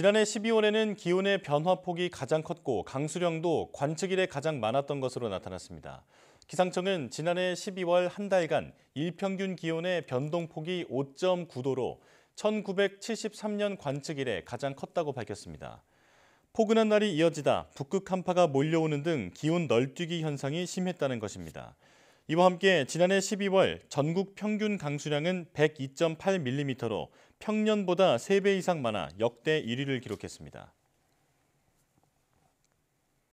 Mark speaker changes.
Speaker 1: 지난해 12월에는 기온의 변화폭이 가장 컸고 강수량도 관측 일에 가장 많았던 것으로 나타났습니다. 기상청은 지난해 12월 한 달간 일평균 기온의 변동폭이 5.9도로 1973년 관측 일에 가장 컸다고 밝혔습니다. 포근한 날이 이어지다 북극 한파가 몰려오는 등 기온 널뛰기 현상이 심했다는 것입니다. 이와 함께 지난해 12월 전국 평균 강수량은 102.8mm로 평년보다 3배 이상 많아 역대 1위를 기록했습니다.